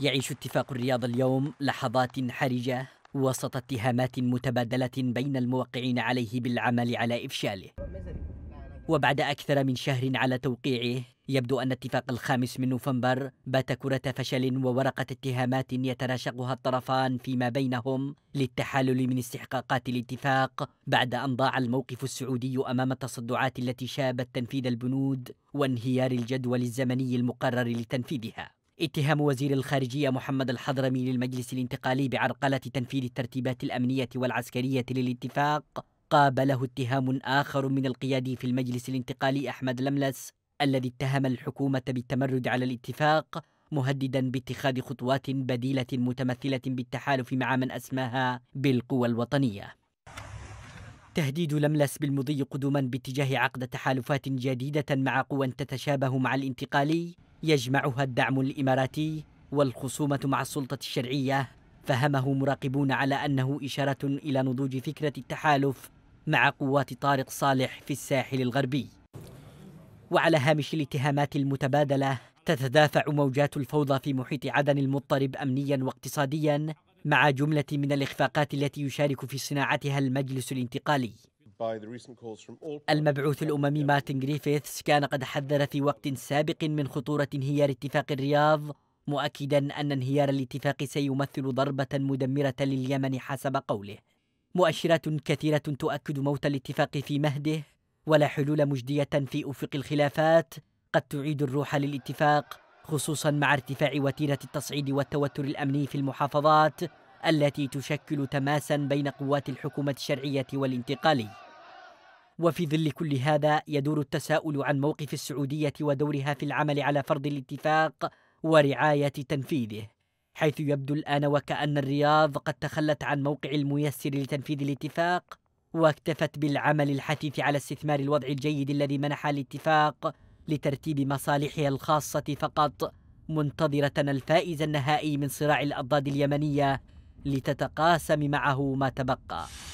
يعيش اتفاق الرياض اليوم لحظات حرجة وسط اتهامات متبادلة بين الموقعين عليه بالعمل على إفشاله وبعد أكثر من شهر على توقيعه يبدو أن اتفاق الخامس من نوفمبر بات كرة فشل وورقة اتهامات يتراشقها الطرفان فيما بينهم للتحالل من استحقاقات الاتفاق بعد أن ضاع الموقف السعودي أمام التصدعات التي شابت تنفيذ البنود وانهيار الجدول الزمني المقرر لتنفيذها اتهام وزير الخارجية محمد الحضرمي للمجلس الانتقالي بعرقلة تنفيذ الترتيبات الأمنية والعسكرية للاتفاق قابله اتهام آخر من القيادي في المجلس الانتقالي أحمد لملس الذي اتهم الحكومة بالتمرد على الاتفاق مهددا باتخاذ خطوات بديلة متمثلة بالتحالف مع من أسماها بالقوى الوطنية تهديد لملس بالمضي قدما باتجاه عقد تحالفات جديدة مع قوى تتشابه مع الانتقالي يجمعها الدعم الإماراتي والخصومة مع السلطة الشرعية فهمه مراقبون على أنه إشارة إلى نضوج فكرة التحالف مع قوات طارق صالح في الساحل الغربي وعلى هامش الاتهامات المتبادلة تتدافع موجات الفوضى في محيط عدن المضطرب أمنيا واقتصاديا مع جملة من الإخفاقات التي يشارك في صناعتها المجلس الانتقالي المبعوث الأممي مارتن جريفيثس كان قد حذر في وقت سابق من خطورة انهيار اتفاق الرياض مؤكدا أن انهيار الاتفاق سيمثل ضربة مدمرة لليمن حسب قوله مؤشرات كثيرة تؤكد موت الاتفاق في مهده ولا حلول مجدية في أفق الخلافات قد تعيد الروح للاتفاق خصوصا مع ارتفاع وتيرة التصعيد والتوتر الأمني في المحافظات التي تشكل تماسا بين قوات الحكومة الشرعية والانتقالي وفي ظل كل هذا يدور التساؤل عن موقف السعودية ودورها في العمل على فرض الاتفاق ورعاية تنفيذه حيث يبدو الآن وكأن الرياض قد تخلت عن موقع الميسر لتنفيذ الاتفاق واكتفت بالعمل الحثيث على استثمار الوضع الجيد الذي منح الاتفاق لترتيب مصالحها الخاصة فقط منتظرة الفائز النهائي من صراع الأضداد اليمنية لتتقاسم معه ما تبقى